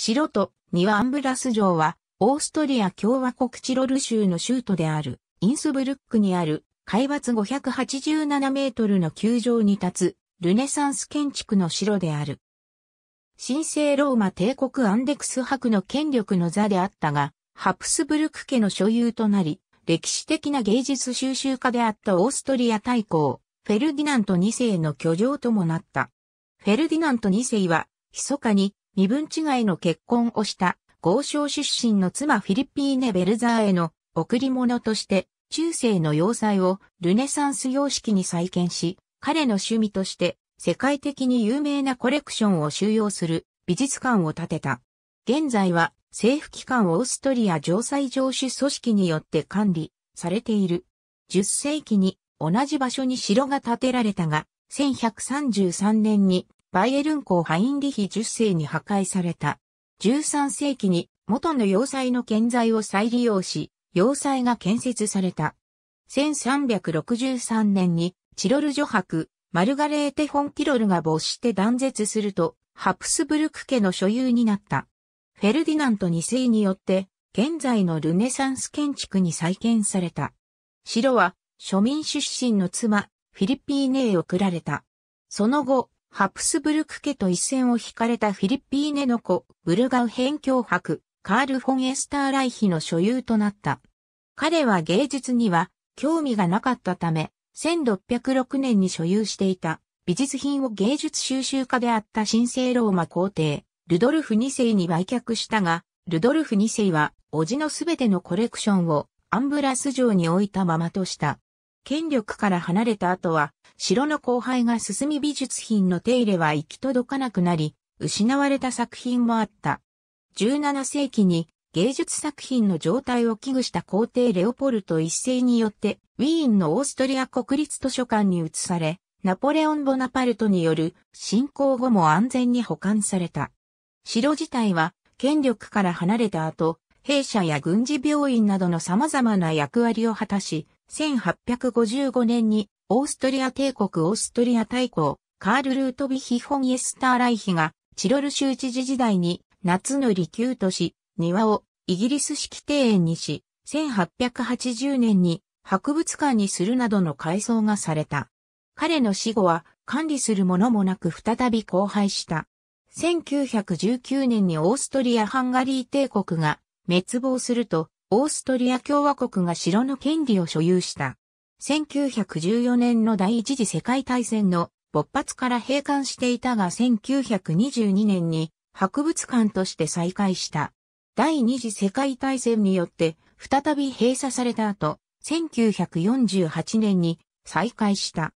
白とニワンブラス城は、オーストリア共和国チロル州の州都である、インスブルックにある、海抜587メートルの球場に立つ、ルネサンス建築の城である。神聖ローマ帝国アンデクス博の権力の座であったが、ハプスブルク家の所有となり、歴史的な芸術収集家であったオーストリア大公、フェルディナント2世の居城ともなった。フェルディナント2世は、密かに身分違いの結婚をした豪商出身の妻フィリピーネ・ベルザーへの贈り物として中世の要塞をルネサンス様式に再建し、彼の趣味として世界的に有名なコレクションを収容する美術館を建てた。現在は政府機関オーストリア城塞城主組織によって管理されている。10世紀に同じ場所に城が建てられたが、1133年にバイエルン公ハインリヒ10世に破壊された。13世紀に元の要塞の建材を再利用し、要塞が建設された。1363年にチロル女伯、マルガレーテ・フォン・キロルが没して断絶すると、ハプスブルク家の所有になった。フェルディナント2世によって、現在のルネサンス建築に再建された。城は、庶民出身の妻、フィリピーネへ送られた。その後、ハプスブルク家と一線を引かれたフィリッピーネの子、ブルガウヘン教伯、カール・フォン・エスター・ライヒの所有となった。彼は芸術には興味がなかったため、1606年に所有していた美術品を芸術収集家であった神聖ローマ皇帝、ルドルフ2世に売却したが、ルドルフ2世は、叔父のすべてのコレクションをアンブラス城に置いたままとした。権力から離れた後は、城の荒廃が進み美術品の手入れは行き届かなくなり、失われた作品もあった。17世紀に芸術作品の状態を危惧した皇帝レオポルト一世によってウィーンのオーストリア国立図書館に移され、ナポレオン・ボナパルトによる侵攻後も安全に保管された。城自体は権力から離れた後、弊社や軍事病院などの様々な役割を果たし、1855年にオーストリア帝国オーストリア大公、カール・ルートビヒ・フォン・イエスター・ライヒが、チロル州知事時代に、夏の離宮都市、庭をイギリス式庭園にし、1880年に博物館にするなどの改装がされた。彼の死後は管理するものもなく再び荒廃した。1919年にオーストリア・ハンガリー帝国が滅亡するとオーストリア共和国が城の権利を所有した。1914年の第一次世界大戦の勃発から閉館していたが1922年に博物館として再開した。第二次世界大戦によって再び閉鎖された後、1948年に再開した。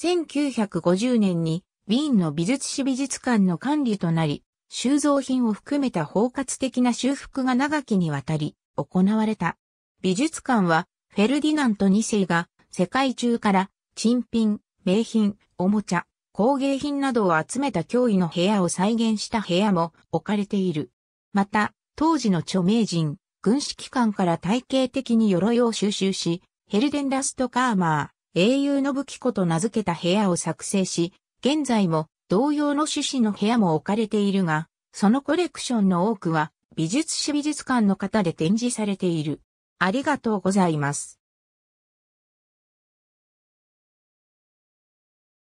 1950年にウィーンの美術史美術館の管理となり、収蔵品を含めた包括的な修復が長きにわたり行われた。美術館は、フェルディナント2世が世界中から珍品、名品、おもちゃ、工芸品などを集めた脅威の部屋を再現した部屋も置かれている。また、当時の著名人、軍指機関から体系的に鎧を収集し、ヘルデンラストカーマー、英雄の武器庫と名付けた部屋を作成し、現在も同様の趣旨の部屋も置かれているが、そのコレクションの多くは美術史美術館の方で展示されている。ありがとうございます。